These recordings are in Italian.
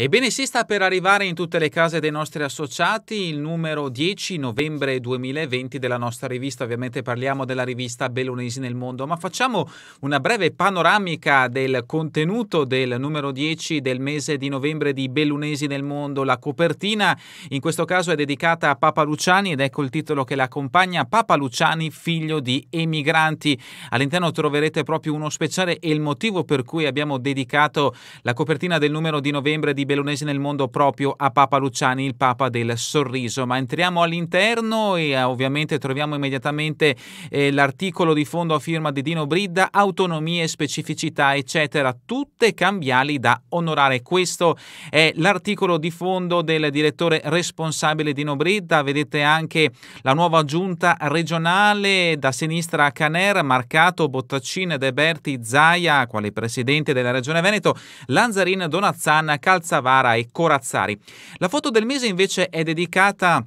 Ebbene sì, sta per arrivare in tutte le case dei nostri associati il numero 10 novembre 2020 della nostra rivista. Ovviamente parliamo della rivista Bellunesi nel mondo, ma facciamo una breve panoramica del contenuto del numero 10 del mese di novembre di Bellunesi nel mondo. La copertina in questo caso è dedicata a Papa Luciani ed ecco il titolo che l'accompagna Papa Luciani, figlio di emigranti. All'interno troverete proprio uno speciale e il motivo per cui abbiamo dedicato la copertina del numero di novembre di bellunese nel mondo proprio a Papa Luciani, il Papa del sorriso. Ma entriamo all'interno e eh, ovviamente troviamo immediatamente eh, l'articolo di fondo a firma di Dino Bridda, autonomie, specificità, eccetera, tutte cambiali da onorare. Questo è l'articolo di fondo del direttore responsabile Dino Bridda. Vedete anche la nuova giunta regionale da sinistra a Caner, Marcato, Bottaccine, De Berti, Zaia, quale presidente della Regione Veneto, Lanzarin, Donazzana, Calza Vara e Corazzari. La foto del mese invece è dedicata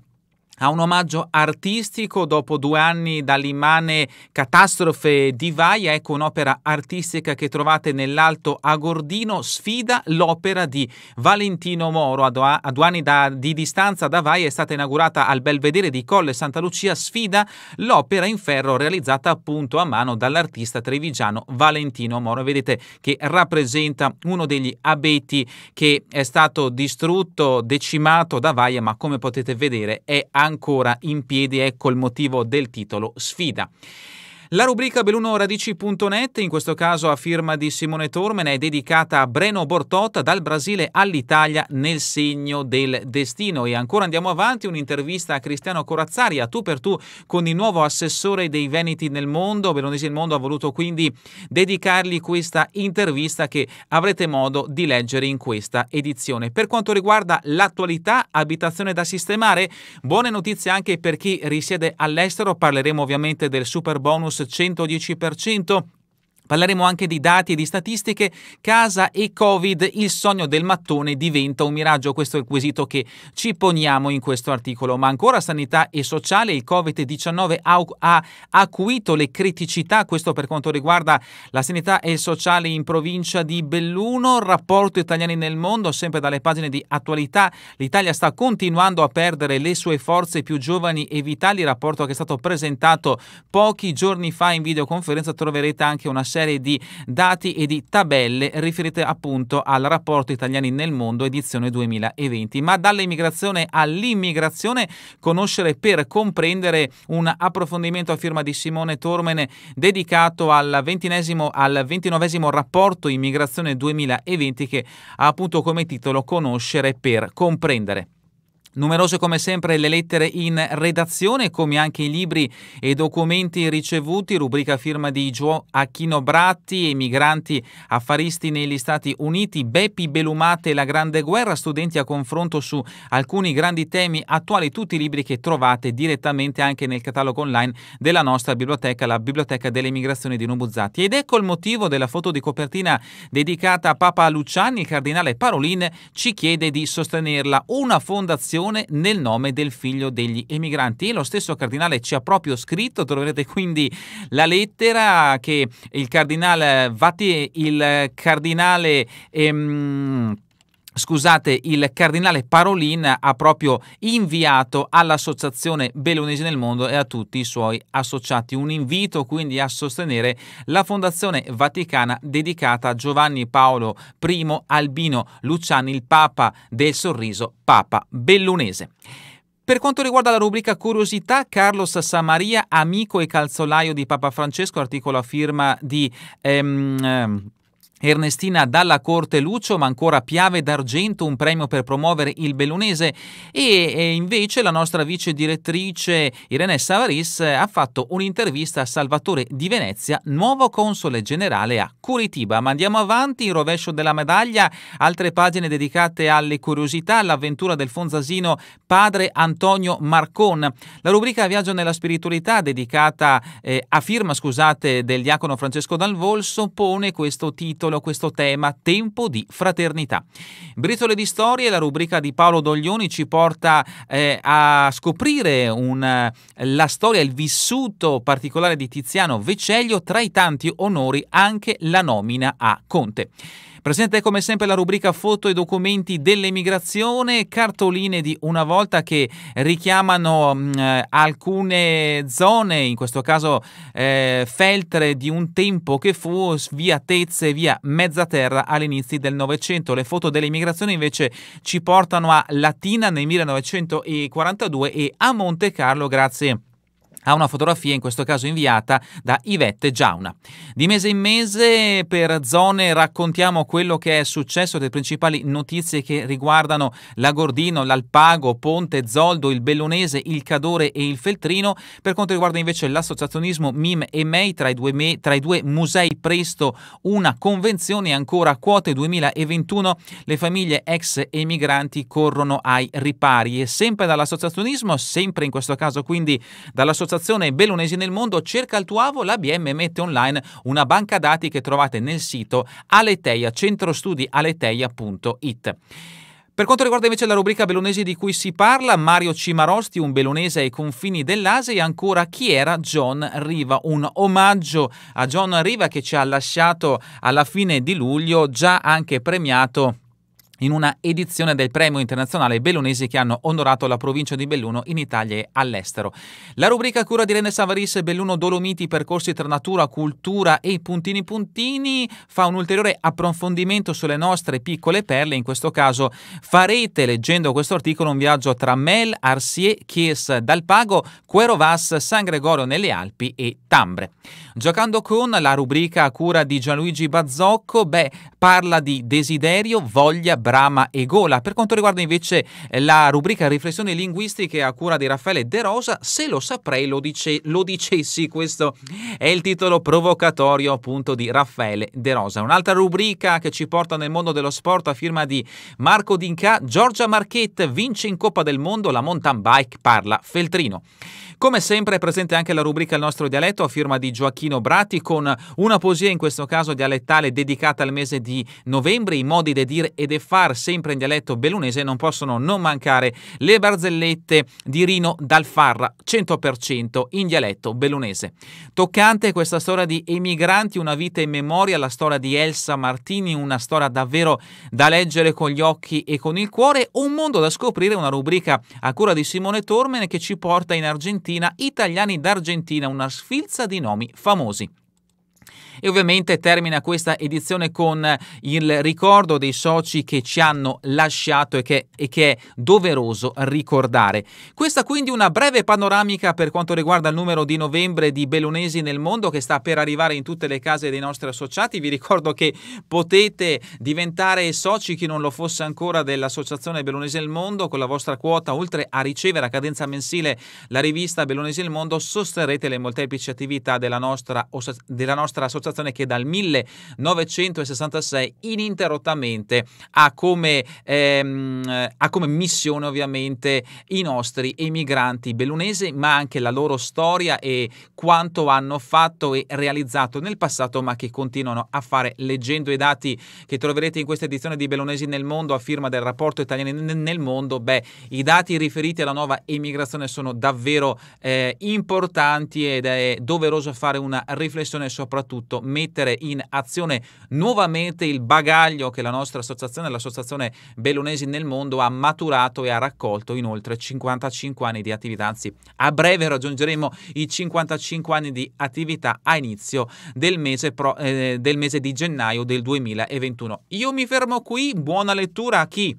a un omaggio artistico dopo due anni dall'immane catastrofe di Vaia, ecco un'opera artistica che trovate nell'Alto Agordino, sfida l'opera di Valentino Moro, a due anni da, di distanza da Vaia è stata inaugurata al Belvedere di Colle Santa Lucia, sfida l'opera in ferro realizzata appunto a mano dall'artista trevigiano Valentino Moro, vedete che rappresenta uno degli abeti che è stato distrutto, decimato da Vaia, ma come potete vedere è anche ancora in piedi, ecco il motivo del titolo Sfida. La rubrica belunoradici.net, in questo caso a firma di Simone Tormen, è dedicata a Breno Bortotta dal Brasile all'Italia nel segno del destino. E ancora andiamo avanti, un'intervista a Cristiano Corazzari a tu per tu con il nuovo assessore dei Veneti nel mondo. Belonesi il mondo ha voluto quindi dedicargli questa intervista che avrete modo di leggere in questa edizione. Per quanto riguarda l'attualità, abitazione da sistemare, buone notizie anche per chi risiede all'estero. Parleremo ovviamente del super bonus 110% Parleremo anche di dati e di statistiche. Casa e Covid, il sogno del mattone diventa un miraggio. Questo è il quesito che ci poniamo in questo articolo. Ma ancora sanità e sociale, il Covid-19 ha, ha acuito le criticità. Questo per quanto riguarda la sanità e il sociale in provincia di Belluno. Rapporto italiani nel mondo, sempre dalle pagine di attualità. L'Italia sta continuando a perdere le sue forze più giovani e vitali. Rapporto che è stato presentato pochi giorni fa in videoconferenza. Troverete anche una serie serie di dati e di tabelle riferite appunto al rapporto italiani nel mondo edizione 2020. Ma dall'immigrazione all'immigrazione conoscere per comprendere un approfondimento a firma di Simone Tormene dedicato al, ventinesimo al ventinovesimo rapporto immigrazione 2020 che ha appunto come titolo Conoscere per comprendere. Numerose come sempre le lettere in redazione, come anche i libri e documenti ricevuti, rubrica firma di Gio Achino Bratti, emigranti affaristi negli Stati Uniti, Beppi Belumate la Grande Guerra, studenti a confronto su alcuni grandi temi attuali, tutti i libri che trovate direttamente anche nel catalogo online della nostra biblioteca, la Biblioteca delle Migrazioni di Nubuzzati. Ed ecco il motivo della foto di copertina dedicata a Papa Luciani, il cardinale Parolin ci chiede di sostenerla, una fondazione un'occasione nel nome del figlio degli emigranti e lo stesso cardinale ci ha proprio scritto, troverete quindi la lettera che il cardinale Vatti, il cardinale ehm, Scusate, il cardinale Parolin ha proprio inviato all'Associazione Bellunesi nel Mondo e a tutti i suoi associati un invito quindi a sostenere la Fondazione Vaticana dedicata a Giovanni Paolo I Albino Luciani, il Papa del Sorriso, Papa Bellunese. Per quanto riguarda la rubrica Curiosità, Carlos Samaria, amico e calzolaio di Papa Francesco, articolo a firma di... Ehm, Ernestina Dalla Corte Lucio, ma ancora Piave d'Argento, un premio per promuovere il bellunese e, e, invece la nostra vice direttrice Irene Savaris eh, ha fatto un'intervista a Salvatore di Venezia, nuovo console generale a Curitiba. Ma andiamo avanti, il rovescio della medaglia, altre pagine dedicate alle curiosità, all'avventura del fonzasino padre Antonio Marcon. La rubrica Viaggio nella spiritualità dedicata eh, a firma, scusate, del diacono Francesco Dal Volso pone questo titolo titolo questo tema Tempo di fraternità. Britole di storie, la rubrica di Paolo Doglioni ci porta eh, a scoprire un, eh, la storia, il vissuto particolare di Tiziano Veceglio, tra i tanti onori anche la nomina a Conte. Presente come sempre la rubrica foto e documenti dell'emigrazione, cartoline di una volta che richiamano mh, mm, eh, alcune zone, in questo caso eh, feltre di un tempo che fu via Tezze, via Mezzaterra all'inizio del Novecento. Le foto dell'emigrazione invece ci portano a Latina nel 1942 e a Monte Carlo grazie a una fotografia in questo caso inviata da Ivette Giauna. Di mese in mese per zone raccontiamo quello che è successo, le principali notizie che riguardano Lagordino, l'Alpago, Ponte, Zoldo, il Bellonese, il Cadore e il Feltrino. Per quanto riguarda invece l'associazionismo MIM e MEI, tra i due, tra i due musei presto una convenzione ancora quote 2021, le famiglie ex emigranti corrono ai ripari e sempre dall'associazionismo, sempre in questo caso quindi dall'associazionismo l'associazione Bellunesi nel Mondo Cerca il tuo avo, l'ABM mette online una banca dati che trovate nel sito aleteia, centrostudialeteia.it. Per quanto riguarda invece la rubrica belonesi di cui si parla, Mario Cimarosti, un belonese ai confini dell'Asia, e ancora chi era John Riva, un omaggio a John Riva che ci ha lasciato alla fine di luglio, già anche premiato in una edizione del Premio Internazionale Bellunesi che hanno onorato la provincia di Belluno in Italia e all'estero. La rubrica cura di Irene Savaris Belluno Dolomiti percorsi tra natura, cultura e puntini puntini fa un ulteriore approfondimento sulle nostre piccole perle, in questo caso farete leggendo questo articolo un viaggio tra Mel, Arsier, Chies, Dalpago, Cuerovas, San Gregorio nelle Alpi e Tambre. Giocando con la rubrica cura di Gianluigi Bazzocco, beh, parla di desiderio, voglia, braccia Brahma e Gola. Per quanto riguarda invece eh, la rubrica riflessioni linguistiche a cura di Raffaele De Rosa, se lo saprei lo, dice, lo dicessi, questo è il titolo provocatorio appunto di Raffaele De Rosa. Un'altra rubrica che ci porta nel mondo dello sport a firma di Marco Dinca, Giorgia Marchette vince in Coppa del Mondo la mountain bike, parla Feltrino. Come sempre è presente anche la rubrica Il nostro dialetto a firma di Gioacchino Bratti con una poesia in questo caso dialettale dedicata al mese di novembre, i modi di dire e de far sempre in dialetto bellunese non possono non mancare le barzellette di Rino dal Farra 100% in dialetto bellunese. Toccante questa storia di emigranti, una vita in memoria, la storia di Elsa Martini, una storia davvero da leggere con gli occhi e con il cuore, un mondo da scoprire, una rubrica a cura di Simone Tormen che ci porta in Argentina Argentina, Italiani d'Argentina, una sfilza di nomi famosi. E ovviamente termina questa edizione con il ricordo dei soci che ci hanno lasciato e che, e che è doveroso ricordare. Questa quindi una breve panoramica per quanto riguarda il numero di novembre di Belonesi nel mondo che sta per arrivare in tutte le case dei nostri associati. Vi ricordo che potete diventare soci chi non lo fosse ancora dell'Associazione Belonesi nel mondo con la vostra quota oltre a ricevere a cadenza mensile la rivista Belonesi nel mondo sosterrete le molteplici attività della nostra, della nostra associazione stazione che dal 1966 ininterrottamente ha come, ehm, ha come missione ovviamente i nostri emigranti bellunesi, ma anche la loro storia e quanto hanno fatto e realizzato nel passato, ma che continuano a fare leggendo i dati che troverete in questa edizione di Bellunesi nel mondo a firma del rapporto italiano nel mondo, beh, i dati riferiti alla nuova emigrazione sono davvero eh, importanti ed è doveroso fare una riflessione soprattutto mettere in azione nuovamente il bagaglio che la nostra associazione, l'associazione Bellunesi nel mondo, ha maturato e ha raccolto in oltre 55 anni di attività. Anzi, a breve raggiungeremo i 55 anni di attività a inizio del mese, pro, eh, del mese di gennaio del 2021. Io mi fermo qui, buona lettura a chi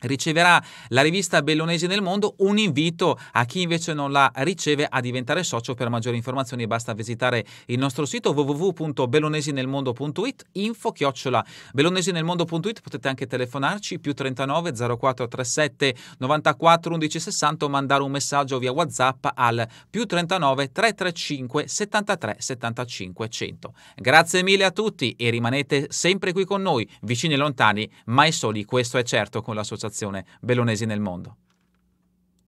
riceverà la rivista Bellonesi nel mondo un invito a chi invece non la riceve a diventare socio per maggiori informazioni basta visitare il nostro sito www.bellonesinelmondo.it info chiocciola bellonesinelmondo.it potete anche telefonarci più 39 0437 94 11 60 o mandare un messaggio via whatsapp al più 39 335 73 75 100 grazie mille a tutti e rimanete sempre qui con noi vicini e lontani mai soli questo è certo con l'associazione associazione bellonesi nel mondo.